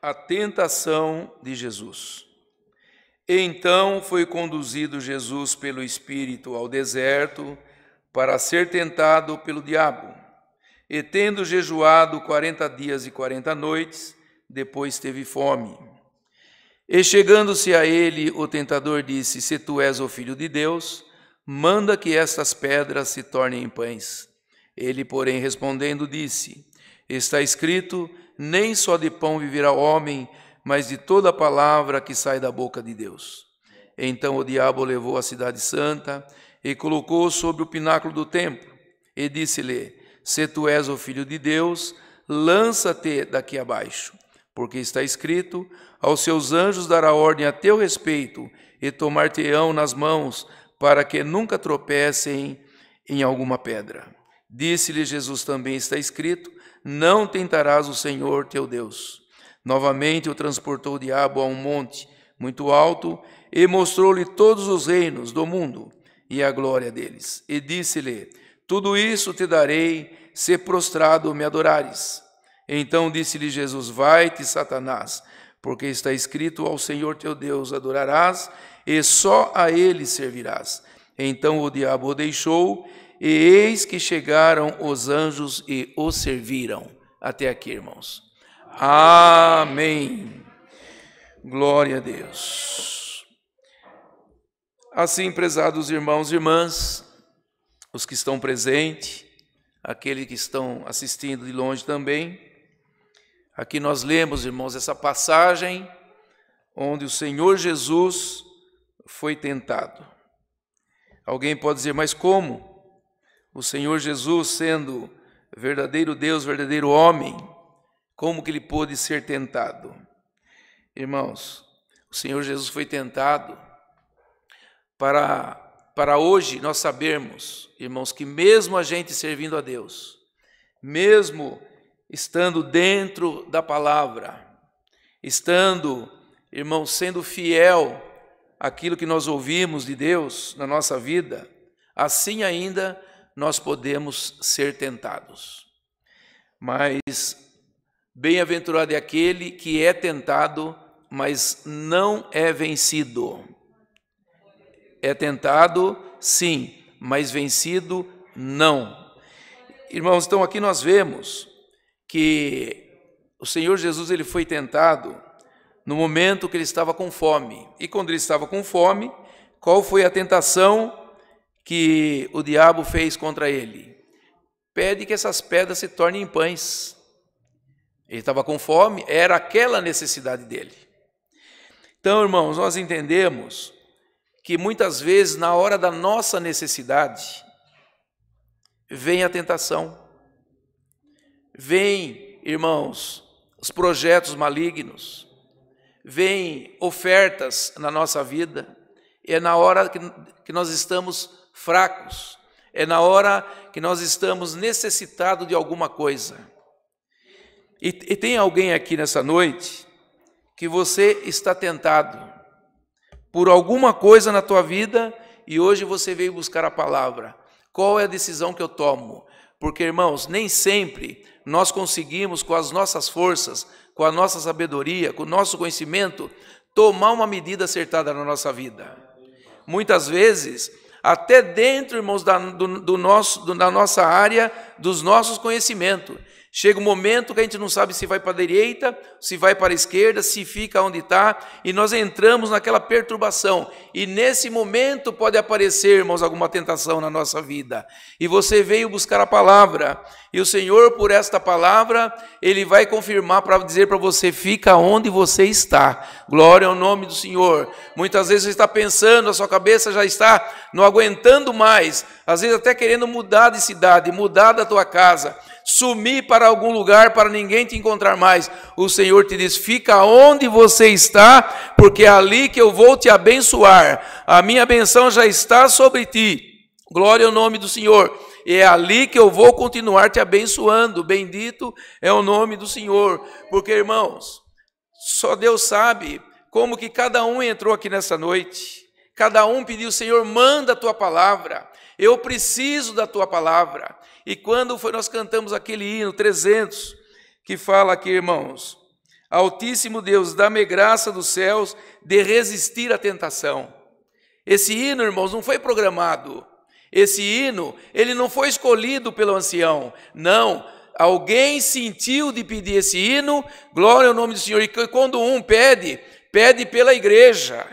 a tentação de Jesus. Então foi conduzido Jesus pelo Espírito ao deserto para ser tentado pelo diabo. E tendo jejuado quarenta dias e quarenta noites, depois teve fome. E chegando-se a ele, o tentador disse: Se tu és o filho de Deus, manda que estas pedras se tornem pães. Ele, porém, respondendo, disse: Está escrito: nem só de pão viverá o homem, mas de toda a palavra que sai da boca de Deus. Então o diabo levou a cidade santa e colocou sobre o pináculo do templo e disse-lhe: Se tu és o filho de Deus, lança-te daqui abaixo, porque está escrito: Aos seus anjos dará ordem a teu respeito e tomar-te-ão nas mãos, para que nunca tropecem em alguma pedra. Disse-lhe Jesus também: Está escrito: não tentarás o Senhor teu Deus. Novamente o transportou o diabo a um monte muito alto e mostrou-lhe todos os reinos do mundo e a glória deles. E disse-lhe: Tudo isso te darei se prostrado me adorares. Então disse-lhe Jesus: Vai-te, Satanás, porque está escrito: Ao Senhor teu Deus adorarás e só a ele servirás. Então o diabo o deixou e eis que chegaram os anjos e os serviram. Até aqui, irmãos. Amém. Glória a Deus. Assim, prezados irmãos e irmãs, os que estão presentes, aqueles que estão assistindo de longe também, aqui nós lemos, irmãos, essa passagem onde o Senhor Jesus foi tentado. Alguém pode dizer, mas como? o Senhor Jesus sendo verdadeiro Deus, verdadeiro homem, como que ele pôde ser tentado? Irmãos, o Senhor Jesus foi tentado para para hoje nós sabermos, irmãos, que mesmo a gente servindo a Deus, mesmo estando dentro da palavra, estando, irmãos, sendo fiel àquilo que nós ouvimos de Deus na nossa vida, assim ainda nós podemos ser tentados. Mas bem-aventurado é aquele que é tentado, mas não é vencido. É tentado, sim, mas vencido, não. Irmãos, então aqui nós vemos que o Senhor Jesus ele foi tentado no momento que ele estava com fome. E quando ele estava com fome, qual foi a tentação? que o diabo fez contra ele? Pede que essas pedras se tornem pães. Ele estava com fome, era aquela necessidade dele. Então, irmãos, nós entendemos que muitas vezes, na hora da nossa necessidade, vem a tentação, vem, irmãos, os projetos malignos, vem ofertas na nossa vida, é na hora que, que nós estamos fracos. É na hora que nós estamos necessitados de alguma coisa. E, e tem alguém aqui nessa noite que você está tentado por alguma coisa na tua vida e hoje você veio buscar a palavra. Qual é a decisão que eu tomo? Porque, irmãos, nem sempre nós conseguimos, com as nossas forças, com a nossa sabedoria, com o nosso conhecimento, tomar uma medida acertada na nossa vida. Muitas vezes até dentro, irmãos, da, do, do nosso, do, da nossa área dos nossos conhecimentos. Chega um momento que a gente não sabe se vai para a direita, se vai para a esquerda, se fica onde está, e nós entramos naquela perturbação. E nesse momento pode aparecer, irmãos, alguma tentação na nossa vida. E você veio buscar a palavra, e o Senhor, por esta palavra, Ele vai confirmar para dizer para você: fica onde você está. Glória ao nome do Senhor. Muitas vezes você está pensando, a sua cabeça já está não aguentando mais às vezes até querendo mudar de cidade, mudar da tua casa, sumir para algum lugar para ninguém te encontrar mais. O Senhor te diz: fica onde você está, porque é ali que eu vou te abençoar. A minha benção já está sobre ti. Glória ao nome do Senhor. E é ali que eu vou continuar te abençoando. Bendito é o nome do Senhor. Porque, irmãos, só Deus sabe como que cada um entrou aqui nessa noite. Cada um pediu, Senhor, manda a tua palavra. Eu preciso da tua palavra. E quando foi nós cantamos aquele hino 300 que fala aqui, irmãos, Altíssimo Deus, dá-me graça dos céus de resistir à tentação. Esse hino, irmãos, não foi programado. Esse hino, ele não foi escolhido pelo ancião. Não, alguém sentiu de pedir esse hino, glória ao nome do Senhor. E quando um pede, pede pela igreja.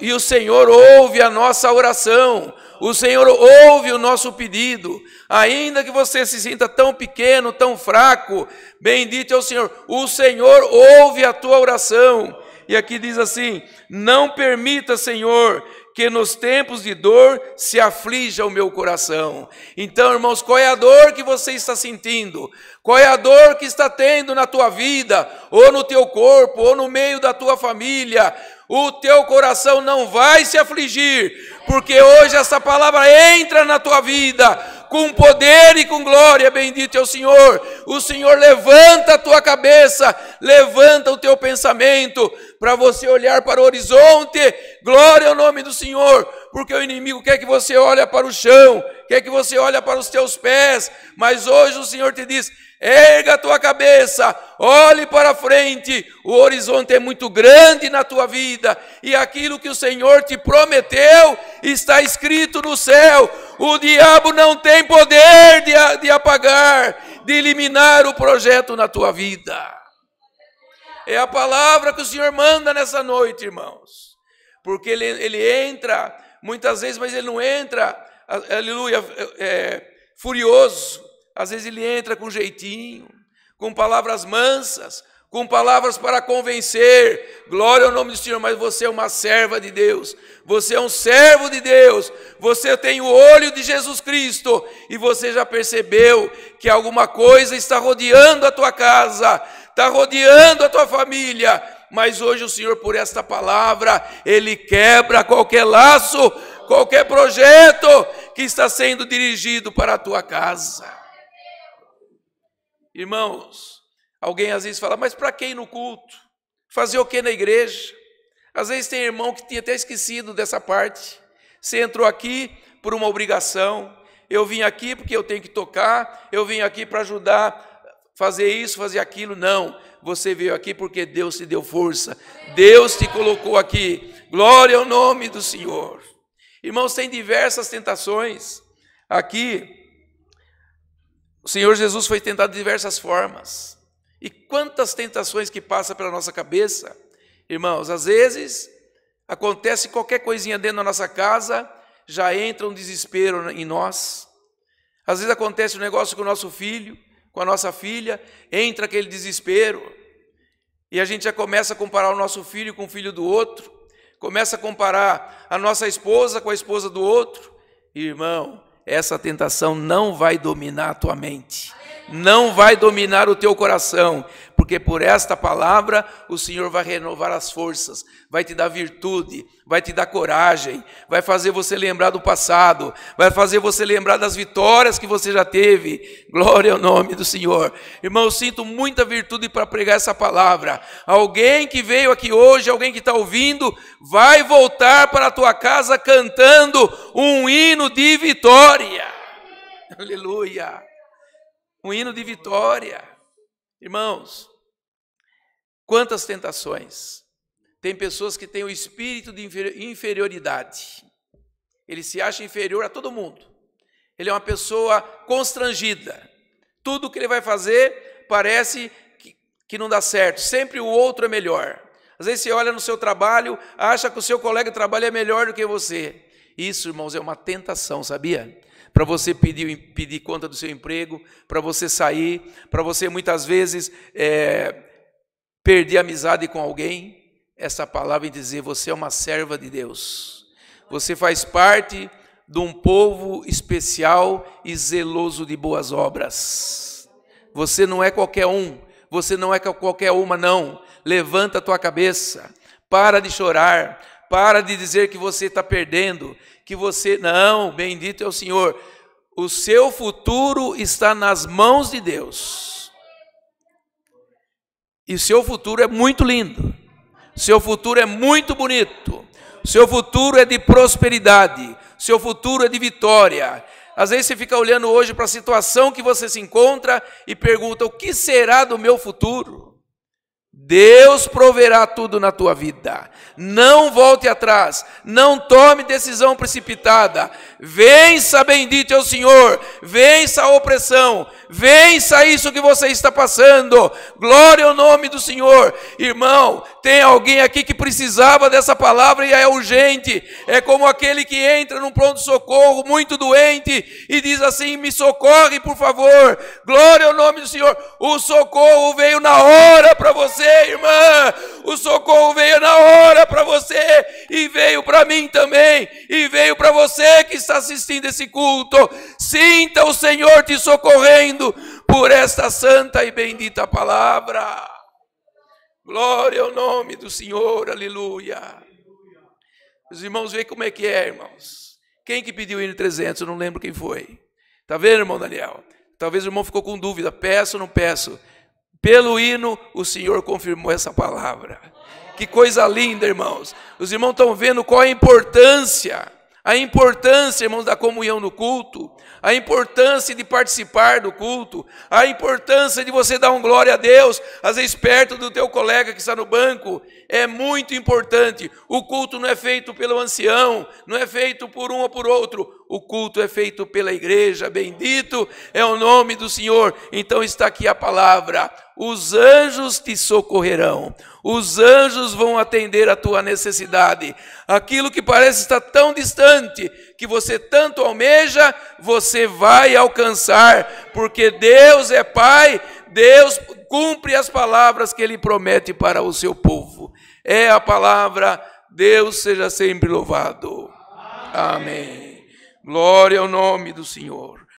E o Senhor ouve a nossa oração o Senhor ouve o nosso pedido, ainda que você se sinta tão pequeno, tão fraco, bendito é o Senhor, o Senhor ouve a tua oração. E aqui diz assim: Não permita, Senhor, que nos tempos de dor se aflija o meu coração. Então, irmãos, qual é a dor que você está sentindo? Qual é a dor que está tendo na tua vida, ou no teu corpo, ou no meio da tua família? o teu coração não vai se afligir, porque hoje essa palavra entra na tua vida com poder e com glória. Bendito é o Senhor. O Senhor levanta a tua cabeça, levanta o teu pensamento, para você olhar para o horizonte. Glória ao nome do Senhor, porque o inimigo quer que você olhe para o chão, quer que você olhe para os teus pés, mas hoje o Senhor te diz: erga a tua cabeça, olhe para frente, o horizonte é muito grande na tua vida, e aquilo que o Senhor te prometeu está escrito no céu. O diabo não tem poder de, de apagar, de eliminar o projeto na tua vida. É a palavra que o Senhor manda nessa noite, irmãos. Porque ele, ele entra, muitas vezes, mas ele não entra, aleluia, é, é, furioso. Às vezes ele entra com jeitinho, com palavras mansas, com palavras para convencer. Glória ao nome do Senhor, mas você é uma serva de Deus, você é um servo de Deus, você tem o olho de Jesus Cristo e você já percebeu que alguma coisa está rodeando a tua casa, está rodeando a tua família. Mas hoje o Senhor, por esta palavra, Ele quebra qualquer laço, qualquer projeto que está sendo dirigido para a tua casa. Irmãos, alguém às vezes fala, mas para quem no culto? Fazer o que na igreja? Às vezes tem irmão que tinha até esquecido dessa parte. Você entrou aqui por uma obrigação. Eu vim aqui porque eu tenho que tocar, eu vim aqui para ajudar fazer isso, fazer aquilo. Não, você veio aqui porque Deus te deu força, Deus te colocou aqui. Glória ao nome do Senhor. Irmãos, tem diversas tentações. Aqui, o Senhor Jesus foi tentado de diversas formas. E quantas tentações que passa pela nossa cabeça, irmãos, às vezes acontece qualquer coisinha dentro da nossa casa, já entra um desespero em nós. Às vezes acontece um negócio com o nosso filho, com a nossa filha, entra aquele desespero, e a gente já começa a comparar o nosso filho com o filho do outro, começa a comparar a nossa esposa com a esposa do outro. Irmão, essa tentação não vai dominar a tua mente não vai dominar o teu coração, porque por esta palavra o Senhor vai renovar as forças, vai te dar virtude, vai te dar coragem, vai fazer você lembrar do passado, vai fazer você lembrar das vitórias que você já teve. Glória ao nome do Senhor. Irmão, eu sinto muita virtude para pregar essa palavra. Alguém que veio aqui hoje, alguém que está ouvindo, vai voltar para a tua casa cantando um hino de vitória. Aleluia um hino de vitória. Irmãos, quantas tentações. Tem pessoas que têm o espírito de inferioridade. Ele se acha inferior a todo mundo. Ele é uma pessoa constrangida. Tudo que ele vai fazer parece que, que não dá certo. Sempre o outro é melhor. Às vezes você olha no seu trabalho, acha que o seu colega de trabalho é melhor do que você. Isso, irmãos, é uma tentação, sabia? para você pedir, pedir conta do seu emprego, para você sair, para você muitas vezes é, perder amizade com alguém. Essa palavra em dizer: você é uma serva de Deus, você faz parte de um povo especial e zeloso de boas obras. Você não é qualquer um, você não é qualquer uma, não. Levanta a tua cabeça, para de chorar, para de dizer que você está perdendo, que você. Não, bendito é o Senhor. O seu futuro está nas mãos de Deus. E seu futuro é muito lindo. Seu futuro é muito bonito. Seu futuro é de prosperidade. Seu futuro é de vitória. Às vezes você fica olhando hoje para a situação que você se encontra e pergunta: o que será do meu futuro? Deus proverá tudo na tua vida. Não volte atrás, não tome decisão precipitada. Vença, bendito é o Senhor, vença a opressão, vença isso que você está passando. Glória ao nome do Senhor. Irmão, tem alguém aqui que precisava dessa palavra e é urgente. É como aquele que entra num pronto-socorro muito doente e diz assim: Me socorre, por favor. Glória ao nome do Senhor. O socorro veio na hora para você, irmã o socorro veio na hora para você e veio para mim também e veio para você que está assistindo esse culto. Sinta o Senhor te socorrendo por esta santa e bendita palavra. Glória ao nome do Senhor, aleluia. Os irmãos, veem como é que é, irmãos. Quem que pediu o N300? Eu não lembro quem foi. Está vendo, irmão Daniel? Talvez o irmão ficou com dúvida: peço ou não peço? Pelo hino, o Senhor confirmou essa palavra. Que coisa linda, irmãos. Os irmãos estão vendo qual é a importância. A importância, irmãos, da comunhão no culto, a importância de participar do culto, a importância de você dar um glória a Deus, às vezes perto do teu colega que está no banco, é muito importante. O culto não é feito pelo ancião, não é feito por um ou por outro o culto é feito pela igreja, bendito é o nome do Senhor. Então está aqui a palavra: os anjos te socorrerão, os anjos vão atender a tua necessidade. Aquilo que parece estar tão distante, que você tanto almeja, você vai alcançar, porque Deus é Pai, Deus cumpre as palavras que Ele promete para o seu povo. É a palavra, Deus seja sempre louvado. Amém. Amém. Glória ao nome do Senhor.